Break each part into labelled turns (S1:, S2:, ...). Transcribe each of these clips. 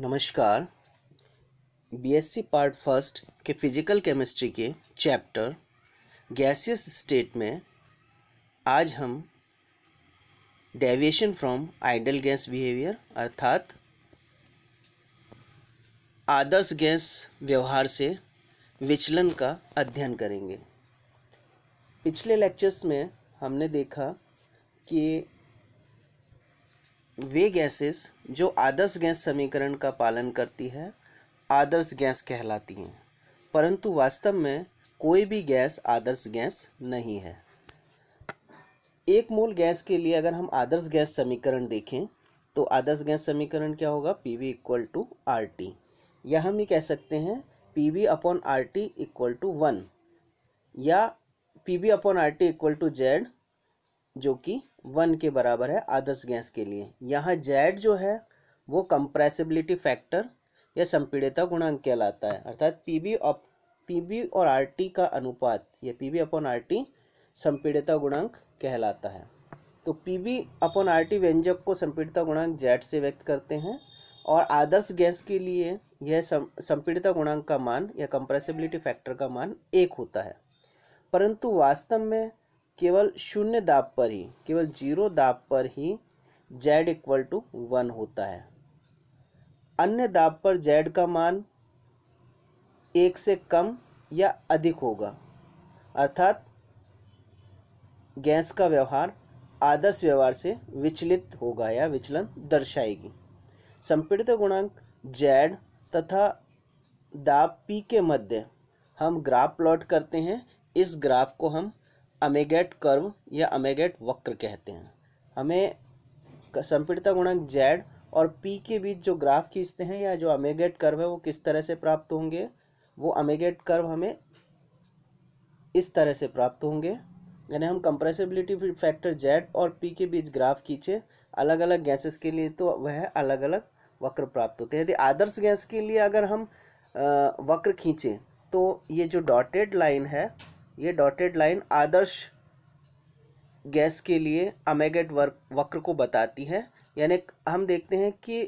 S1: नमस्कार BSc part first के physical chemistry के चैप्टर गैसियस स्टेट में आज हम deviation from ideal gas behaviour अर्थात आदर्श गैस व्यवहार से विचलन का अध्ययन करेंगे पिछले लेक्चर्स में हमने देखा कि वे गैसेस जो आदर्श गैस समीकरण का पालन करती है आदर्श गैस कहलाती हैं परंतु वास्तव में कोई भी गैस आदर्श गैस नहीं है एक मोल गैस के लिए अगर हम आदर्श गैस समीकरण देखें तो आदर्श गैस समीकरण क्या होगा P V equal to R T या हम ये कह सकते हैं P V upon R T equal to one या P V upon R T equal to Z जो कि वन के बराबर है आदर्श गैस के लिए यहाँ जेड जो है वो कंप्रेसिबिलिटी फैक्टर या संपीड़िता गुणांक कहलाता है अर्थात P V up P V और आर टी का अनुपात या P V upon R T संपीड़ता गुणांक कहलाता है तो P V upon R T व्यंजक को संपीड़िता गुणांक जेड से व्यक्त करते हैं और आदर्श गैस के लिए यह संपीड़ता गुणांक का मान या कंप्रेसिबिलिटी फैक्टर का मान एक होता है परंतु वास्तव में केवल शून्य दाब पर ही केवल जीरो दाब पर ही जेड इक्वल टू वन होता है अन्य दाब पर जेड का मान एक से कम या अधिक होगा अर्थात गैस का व्यवहार आदर्श व्यवहार से विचलित होगा या विचलन दर्शाएगी संपीड़ित गुणांक जेड तथा दाब पी के मध्य हम ग्राफ प्लॉट करते हैं इस ग्राफ को हम अमेगेट कर्व या अमेगेट वक्र कहते हैं हमें संपीड़ता गुणांक जेड और पी के बीच जो ग्राफ खींचते हैं या जो अमेगेट कर्व है वो किस तरह से प्राप्त होंगे वो अमेगेट कर्व हमें इस तरह से प्राप्त होंगे यानी हम कंप्रेसिबिलिटी फैक्टर जेड और पी के बीच ग्राफ खींचे अलग अलग गैसेस के लिए तो वह अलग अलग वक्र प्राप्त होते हैं यदि आदर्श गैस के लिए अगर हम वक्र खींचें तो ये जो डॉटेड लाइन है ये डॉटेड लाइन आदर्श गैस के लिए अमेगेट वर्क वक्र को बताती है यानी हम देखते हैं कि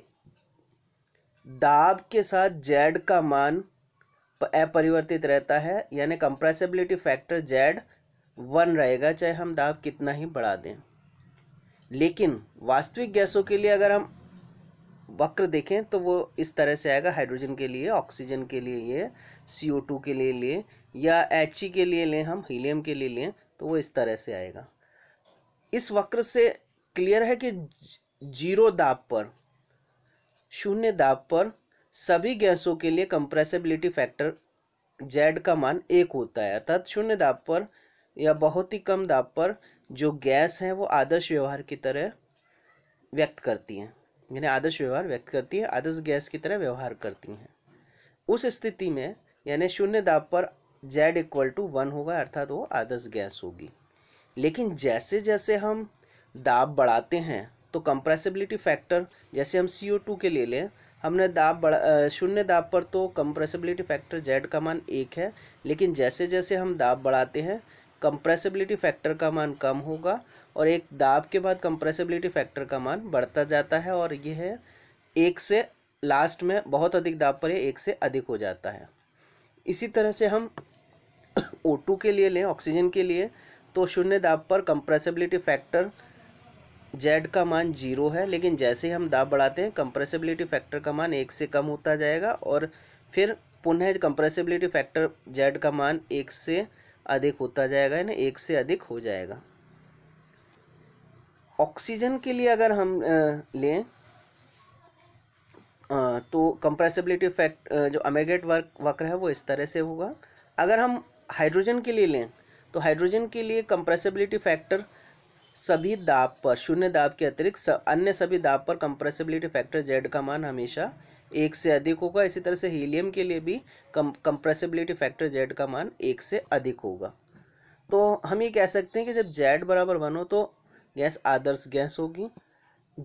S1: दाब के साथ जेड का मान अपरिवर्तित रहता है यानी कंप्रेसिबिलिटी फैक्टर जेड वन रहेगा चाहे हम दाब कितना ही बढ़ा दें लेकिन वास्तविक गैसों के लिए अगर हम वक्र देखें तो वो इस तरह से आएगा हाइड्रोजन के लिए ऑक्सीजन के लिए ये सी ओ टू के लिए लिए या एच e के लिए लें हम हीलियम के लिए लें तो वो इस तरह से आएगा इस वक्र से क्लियर है कि जीरो दाब पर शून्य दाब पर सभी गैसों के लिए कंप्रेसिबिलिटी फैक्टर जेड का मान एक होता है अर्थात शून्य दाब पर या बहुत ही कम दाब पर जो गैस है वो आदर्श व्यवहार की तरह व्यक्त करती हैं यानी आदर्श व्यवहार व्यक्त करती है आदर्श गैस की तरह व्यवहार करती हैं उस स्थिति में यानी शून्य दाब पर जेड इक्वल टू वन होगा अर्थात वो आदर्श गैस होगी लेकिन जैसे जैसे हम दाब बढ़ाते हैं तो कंप्रेसिबिलिटी फैक्टर जैसे हम सी के ले लें हमने दाब बढ़ा शून्य दाब पर तो कंप्रेसिबिलिटी फैक्टर जेड का मान एक है लेकिन जैसे जैसे हम दाब बढ़ाते हैं कंप्रेसिबिलिटी फैक्टर का मान कम होगा और एक दाब के बाद कंप्रेसिबिलिटी फैक्टर का मान बढ़ता जाता है और यह है एक से लास्ट में बहुत अधिक दाब पर यह एक से अधिक हो जाता है इसी तरह से हम ओ टू के लिए लें ऑक्सीजन के लिए तो शून्य दाब पर कंप्रेसिबिलिटी फैक्टर जेड का मान जीरो है लेकिन जैसे ही हम दाब बढ़ाते हैं कंप्रेसिबिलिटी फैक्टर का मान एक से कम होता जाएगा और फिर पुनः कंप्रेसिबिलिटी फैक्टर जेड का मान एक से अधिक होता जाएगा यानी एक से अधिक हो जाएगा ऑक्सीजन के लिए अगर हम लें तो कंप्रेसिबिलिटी फैक्ट जो अमेगेट वर्क वक्र है वो इस तरह से होगा अगर हम हाइड्रोजन के लिए लें तो हाइड्रोजन के लिए कंप्रेसिबिलिटी फैक्टर सभी दाब पर शून्य दाब के अतिरिक्त अन्य सभी दाब पर कंप्रेसिबिलिटी फैक्टर जेड का मान हमेशा एक से अधिक होगा इसी तरह से हीलियम के लिए भी कम कंप्रेसिबिलिटी फैक्टर जेड का मान एक से अधिक होगा तो हम ये कह सकते हैं कि जब जेड बराबर वन हो तो गैस आदर्श गैस होगी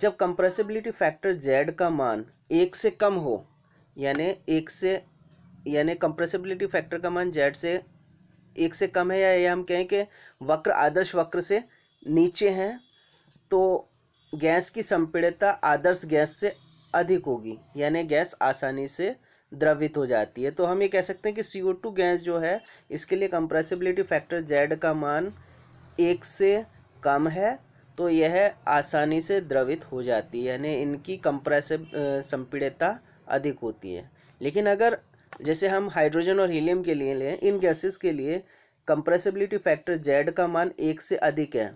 S1: जब कंप्रेसिबिलिटी फैक्टर जेड का मान एक से कम हो यानी एक से यानी कंप्रेसिबिलिटी फैक्टर का मान जेड से एक से कम है या ये हम कहें कि वक्र आदर्श वक्र से नीचे हैं तो गैस की संपीड़ता आदर्श गैस से अधिक होगी यानी गैस आसानी से द्रवित हो जाती है तो हम ये कह सकते हैं कि सी गैस जो है इसके लिए कंप्रेसिबिलिटी फैक्टर जेड का मान एक से कम है तो यह आसानी से द्रवित हो जाती है यानी इनकी कंप्रेसिव संपीड़ता अधिक होती है लेकिन अगर जैसे हम हाइड्रोजन और हीलियम के लिए लें इन गैसेस के लिए कंप्रेसिबिलिटी फैक्टर जेड का मान एक से अधिक है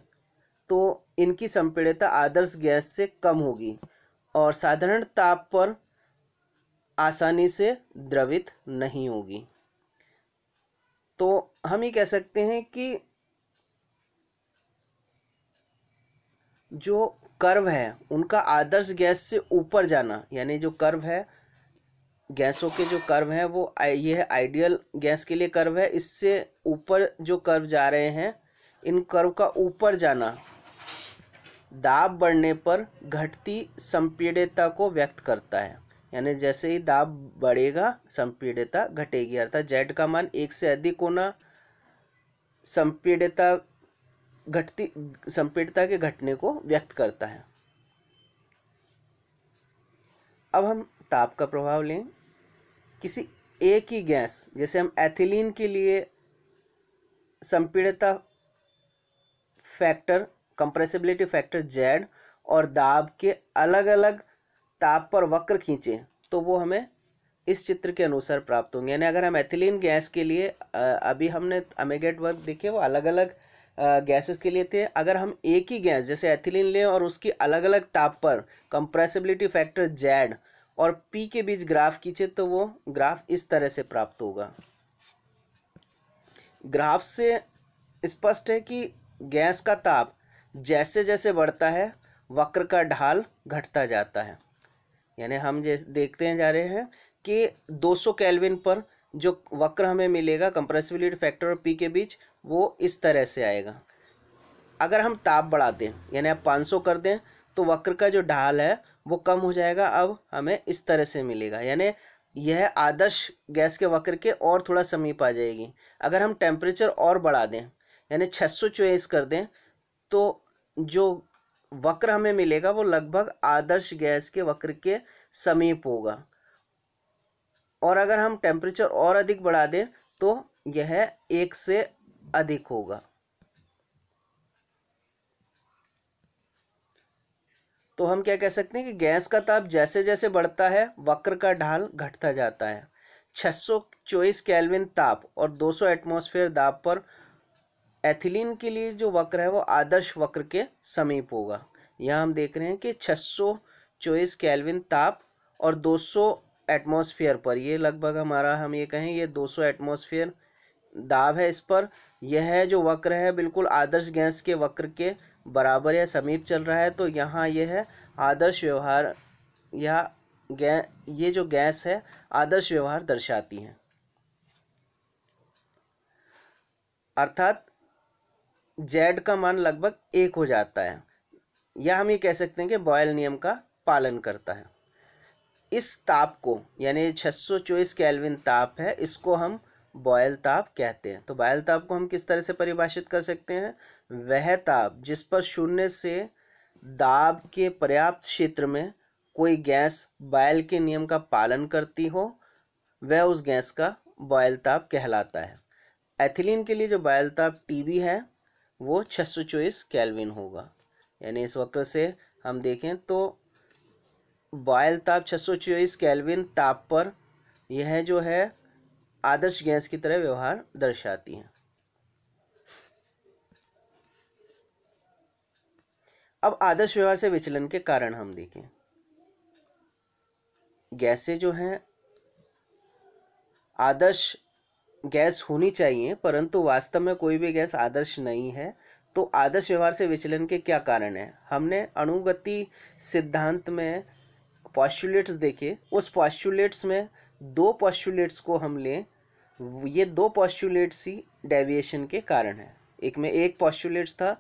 S1: तो इनकी संपीड़ता आदर्श गैस से कम होगी और साधारण ताप पर आसानी से द्रवित नहीं होगी तो हम ये कह सकते हैं कि जो कर्व है उनका आदर्श गैस से ऊपर जाना यानी जो कर्व है गैसों के जो कर्व हैं वो ये है आइडियल गैस के लिए कर्व है इससे ऊपर जो कर्व जा रहे हैं इन कर्व का ऊपर जाना दाब बढ़ने पर घटती संपीड़ता को व्यक्त करता है यानी जैसे ही दाब बढ़ेगा संपीडता घटेगी अर्थात जेड का मान एक से अधिक होना संपीड़ता घटती संपीड़ता के घटने को व्यक्त करता है अब हम ताप का प्रभाव लें किसी एक ही गैस जैसे हम एथिलीन के लिए संपीड़ता फैक्टर कंप्रेसिबिलिटी फैक्टर जेड और दाब के अलग अलग ताप पर वक्र खींचे तो वो हमें इस चित्र के अनुसार प्राप्त होंगे यानी अगर हम एथिलीन गैस के लिए अभी हमने अमेगेट वर्क देखे वो अलग अलग गैसेस के लिए थे अगर हम एक ही गैस जैसे एथिलीन लें और उसकी अलग अलग ताप पर कंप्रेसिबिलिटी फैक्टर जेड और पी के बीच ग्राफ खींचे तो वो ग्राफ इस तरह से प्राप्त होगा ग्राफ से स्पष्ट है कि गैस का ताप जैसे जैसे बढ़ता है वक्र का ढाल घटता जाता है यानी हम जैसे देखते हैं जा रहे हैं कि 200 कैलविन पर जो वक्र हमें मिलेगा कंप्रेसिबिलिटी फैक्टर और पी के बीच वो इस तरह से आएगा अगर हम ताप बढ़ा दें यानी आप 500 कर दें तो वक्र का जो ढाल है वो कम हो जाएगा अब हमें इस तरह से मिलेगा यानी यह आदर्श गैस के वक्र के और थोड़ा समीप आ जाएगी अगर हम टेम्परेचर और बढ़ा दें यानी छः कर दें तो जो वक्र हमें मिलेगा वो लगभग आदर्श गैस के वक्र के समीप होगा और अगर हम टेम्परेचर और अधिक बढ़ा दें तो यह एक से अधिक होगा तो हम क्या कह सकते हैं कि गैस का ताप जैसे जैसे बढ़ता है वक्र का ढाल घटता जाता है 624 केल्विन ताप और 200 एटमोसफेयर दाब पर एथिलीन के लिए जो वक्र है वो आदर्श वक्र के समीप होगा यहाँ हम देख रहे हैं कि छः सौ कैलविन ताप और दो एटमॉस्फेयर पर ये लगभग हमारा हम ये कहें ये दो सौ एटमोसफियर दाब है इस पर यह जो वक्र है बिल्कुल आदर्श गैस के वक्र के बराबर या समीप चल रहा है तो यहाँ यह है आदर्श व्यवहार यह गै ये जो गैस है आदर्श व्यवहार दर्शाती है अर्थात जेड का मान लगभग एक हो जाता है या हम ये कह सकते हैं कि बॉयल नियम का पालन करता है इस ताप को यानी छः सौ चौबीस कैलविन ताप है इसको हम बॉयल ताप कहते हैं तो बॉयल ताप को हम किस तरह से परिभाषित कर सकते हैं वह ताप जिस पर शून्य से दाब के पर्याप्त क्षेत्र में कोई गैस बॉयल के नियम का पालन करती हो वह उस गैस का बॉयल ताप कहलाता है एथिलीन के लिए जो बॉयल ताप टीबी है वो छः सौ चौबीस कैलविन होगा यानी इस वक्र से हम देखें तो बॉयल ताप छः सौ चौबीस कैलविन ताप पर यह जो है आदर्श गैस की तरह व्यवहार दर्शाती है अब आदर्श व्यवहार से विचलन के कारण हम देखें गैसें जो हैं आदर्श गैस होनी चाहिए परंतु वास्तव में कोई भी गैस आदर्श नहीं है तो आदर्श व्यवहार से विचलन के क्या कारण हैं हमने अणुगति सिद्धांत में पॉस्टुलेट्स देखे उस पॉस्टुलेट्स में दो पॉस्टुलेट्स को हम लें ये दो पॉस्टुलेट्स ही डेविएशन के कारण हैं एक में एक पॉस्टुलेट्स था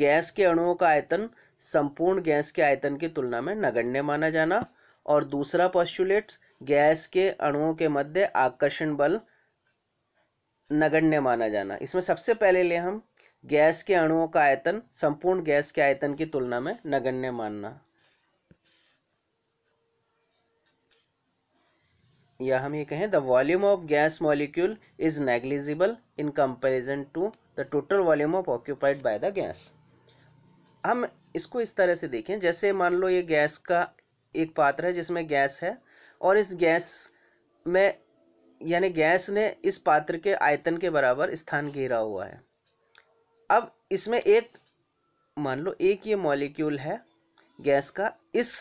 S1: गैस के अणुओं का आयतन संपूर्ण गैस के आयतन की तुलना में नगण्य माना जाना और दूसरा पॉस्टुलेट्स गैस के अणुओं के मध्य आकर्षण बल नगण्य माना जाना इसमें सबसे पहले ले हम गैस के अणुओं का आयतन संपूर्ण गैस के आयतन की तुलना में नगण्य मानना या हम ये कहें the volume of gas molecule is negligible in comparison to the total volume of occupied by the gas हम इसको इस तरह से देखें जैसे मान लो ये गैस का एक पात्र है जिसमें गैस है और इस गैस में यानी गैस ने इस पात्र के आयतन के बराबर स्थान घेरा हुआ है अब इसमें एक मान लो एक ये मॉलिक्यूल है गैस का इस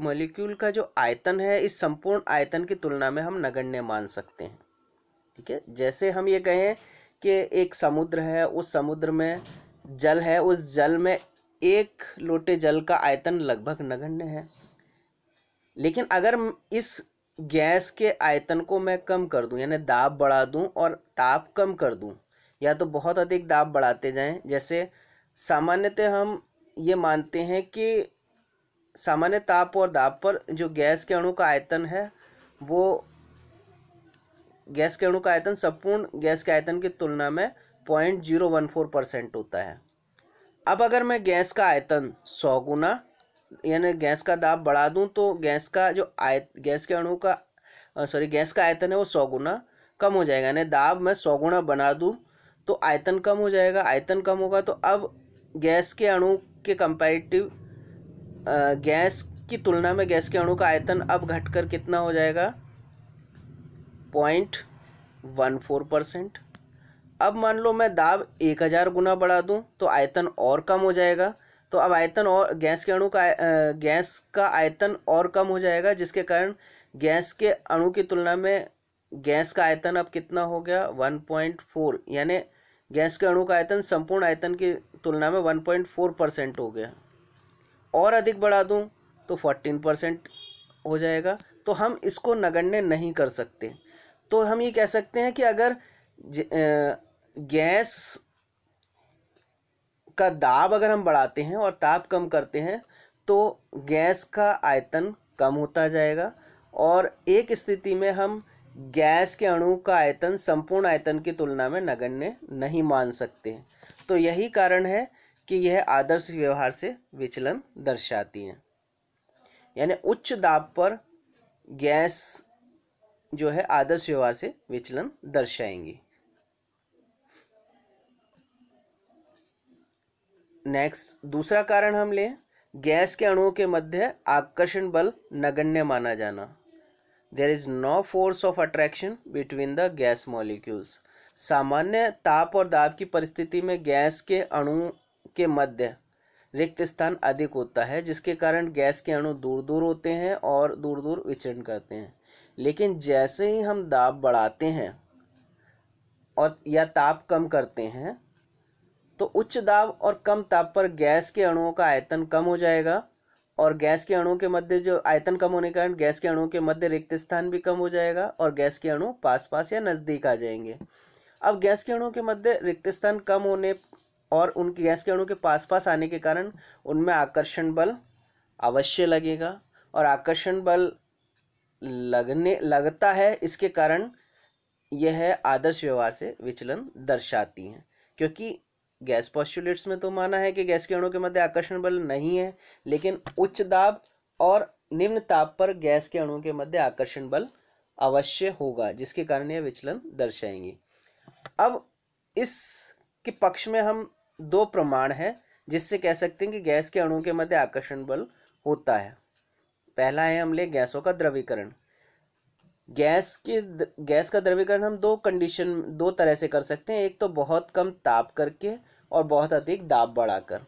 S1: मॉलिक्यूल का जो आयतन है इस संपूर्ण आयतन की तुलना में हम नगण्य मान सकते हैं ठीक है जैसे हम ये कहें कि एक समुद्र है उस समुद्र में जल है उस जल में एक लोटे जल का आयतन लगभग नगण्य है लेकिन अगर इस गैस के आयतन को मैं कम कर दूं यानी दाब बढ़ा दूं और ताप कम कर दूं या तो बहुत अधिक दाब बढ़ाते जाएं जैसे सामान्यतः हम ये मानते हैं कि सामान्य ताप और दाब पर जो गैस के अणु का आयतन है वो गैस के अणु का आयतन संपूर्ण गैस के आयतन की तुलना में point zero one four percent होता है अब अगर मैं गैस का आयतन सौ गुना यानी गैस का दाब बढ़ा दूं तो गैस का जो आयत गैस के अणु का सॉरी गैस का आयतन है वो सौ गुना कम हो जाएगा यानी दाब मैं सौ गुना बना दूं तो आयतन कम हो जाएगा आयतन कम होगा तो अब गैस के अणु के कंपैरेटिव गैस की तुलना में गैस के अणु का आयतन अब घटकर कितना हो जाएगा पॉइंट वन फोर परसेंट अब मान लो मैं दाब एक हज़ार गुना बढ़ा दूं तो आयतन और कम हो जाएगा तो अब आयतन और गैस के अणु का गैस का आयतन और कम हो जाएगा जिसके कारण गैस के अणु की तुलना में गैस का आयतन अब कितना हो गया वन पॉइंट फोर यानी गैस के अणु का आयतन संपूर्ण आयतन की तुलना में वन पॉइंट फोर परसेंट हो गया और अधिक बढ़ा दूं तो फोर्टीन परसेंट हो जाएगा तो हम इसको नगण्य नहीं कर सकते तो हम ये कह सकते हैं कि अगर गैस का दाब अगर हम बढ़ाते हैं और ताप कम करते हैं तो गैस का आयतन कम होता जाएगा और एक स्थिति में हम गैस के अणु का आयतन संपूर्ण आयतन की तुलना में नगण्य नहीं मान सकते तो यही कारण है कि यह आदर्श व्यवहार से विचलन दर्शाती हैं यानी उच्च दाब पर गैस जो है आदर्श व्यवहार से विचलन दर्शाएंगी नेक्स्ट दूसरा कारण हम लें गैस के अणुओं के मध्य आकर्षण बल नगण्य माना जाना there is no force of attraction between the gas molecules सामान्य ताप और दाब की परिस्थिति में गैस के अणु के मध्य रिक्त स्थान अधिक होता है जिसके कारण गैस के अणु दूर दूर होते हैं और दूर दूर विचरण करते हैं लेकिन जैसे ही हम दाब बढ़ाते हैं और या ताप कम करते हैं तो उच्च दाब और कम ताप पर गैस के अणुओं का आयतन कम हो जाएगा और गैस के अणुओं के मध्य जो आयतन कम होने के कारण गैस के अणुओं के मध्य रिक्त स्थान भी कम हो जाएगा और गैस के अणु पास पास या नज़दीक आ जाएंगे अब गैस के अणुओं के मध्य रिक्त स्थान कम होने और उन गैस के अणुओं के पास पास आने के कारण उनमें आकर्षण बल अवश्य लगेगा और आकर्षण बल लगने लगता है इसके कारण यह आदर्श व्यवहार से विचलन दर्शाती हैं क्योंकि गैस पॉस्टुलेट्स में तो माना है कि गैस के के मध्य आकर्षण बल नहीं है लेकिन उच्च दाब और निम्न ताप पर गैस के अणुओं के मध्य आकर्षण बल अवश्य होगा जिसके कारण यह विचलन दर्शाएंगे अब इसके पक्ष में हम दो प्रमाण हैं जिससे कह सकते हैं कि गैस के अणुओं के मध्य आकर्षण बल होता है पहला है हम ले गैसों का द्रवीकरण गैस के गैस का द्रव्यकरण हम दो कंडीशन दो तरह से कर सकते हैं एक तो बहुत कम ताप करके और बहुत अधिक दाब बढ़ाकर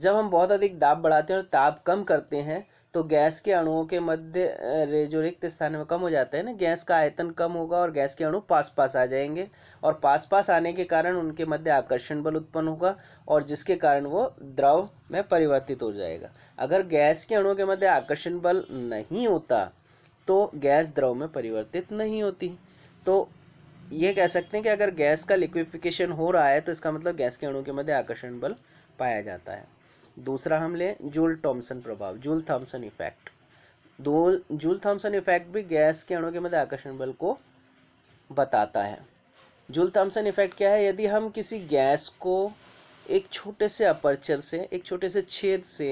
S1: जब हम बहुत अधिक दाब बढ़ाते हैं और ताप कम करते हैं तो गैस के अणुओं के मध्य जो रिक्त स्थान में कम हो जाता है ना गैस का आयतन कम होगा और गैस के अणु पास पास आ जाएंगे और पास पास आने के कारण उनके मध्य आकर्षण बल उत्पन्न होगा और जिसके कारण वो द्रव में परिवर्तित हो जाएगा अगर गैस के अणुओं के मध्य आकर्षण बल नहीं होता तो गैस द्रव में परिवर्तित नहीं होती तो ये कह सकते हैं कि अगर गैस का लिक्विफिकेशन हो रहा है तो इसका मतलब गैस के अणु के मध्य आकर्षण बल पाया जाता है दूसरा हम लें जूल टॉम्सन प्रभाव जूल थॉम्सन इफेक्ट दो जूल थॉम्सन इफेक्ट भी गैस के अणु के मध्य आकर्षण बल को बताता है जूल थॉम्सन इफेक्ट क्या है यदि हम किसी गैस को एक छोटे से अपर्चर से एक छोटे से छेद से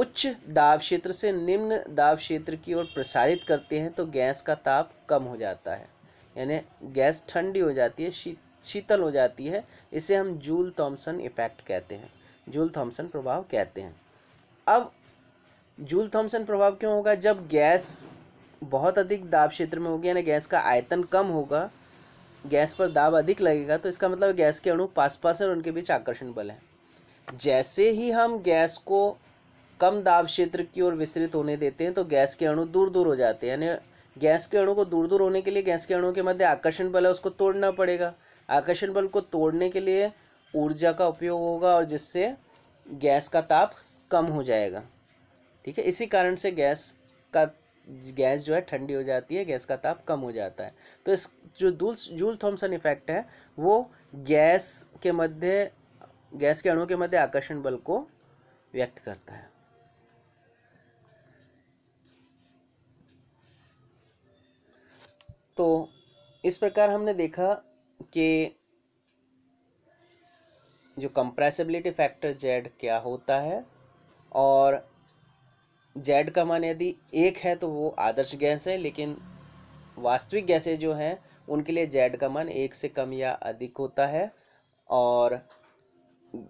S1: उच्च दाब क्षेत्र से निम्न दाब क्षेत्र की ओर प्रसारित करते हैं तो गैस का ताप कम हो जाता है यानी गैस ठंडी हो जाती है शी, शीतल हो जाती है इसे हम जूल थॉम्सन इफेक्ट कहते हैं जूल थॉम्सन प्रभाव कहते हैं अब जूल थॉम्सन प्रभाव क्यों होगा जब गैस बहुत अधिक दाब क्षेत्र में होगी यानी गैस का आयतन कम होगा गैस पर दाब अधिक लगेगा तो इसका मतलब गैस के अणु पास पास और उनके बीच आकर्षण बल है जैसे ही हम गैस को कम दाब क्षेत्र की ओर विस्तृत होने देते हैं तो गैस के अणु दूर दूर हो जाते हैं यानी गैस के अणु को दूर दूर होने के लिए गैस के अणु के मध्य आकर्षण बल है उसको तोड़ना पड़ेगा आकर्षण बल को तोड़ने के लिए ऊर्जा का उपयोग होगा और जिससे गैस का ताप कम हो जाएगा ठीक है इसी कारण से गैस का गैस जो है ठंडी हो जाती है गैस का ताप कम हो जाता है तो इस जो दूल जूल थॉम्सन इफेक्ट है वो गैस के मध्य गैस के अणु के मध्य आकर्षण बल को व्यक्त करता है तो इस प्रकार हमने देखा कि जो कंप्रेसिबिलिटी फैक्टर जेड क्या होता है और जेड का मान यदि एक है तो वो आदर्श गैस है लेकिन वास्तविक गैसें जो हैं उनके लिए जेड का मान एक से कम या अधिक होता है और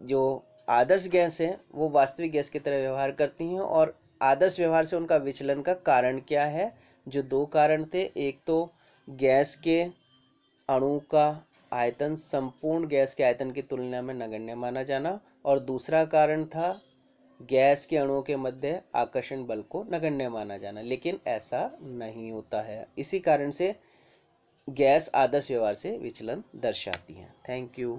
S1: जो आदर्श गैस है वो वास्तविक गैस की तरह व्यवहार करती हैं और आदर्श व्यवहार से उनका विचलन का कारण क्या है जो दो कारण थे एक तो गैस के अणु का आयतन संपूर्ण गैस के आयतन की तुलना में नगण्य माना जाना और दूसरा कारण था गैस के अणुओं के मध्य आकर्षण बल को नगण्य माना जाना लेकिन ऐसा नहीं होता है इसी कारण से गैस आदर्श व्यवहार से विचलन दर्शाती है थैंक यू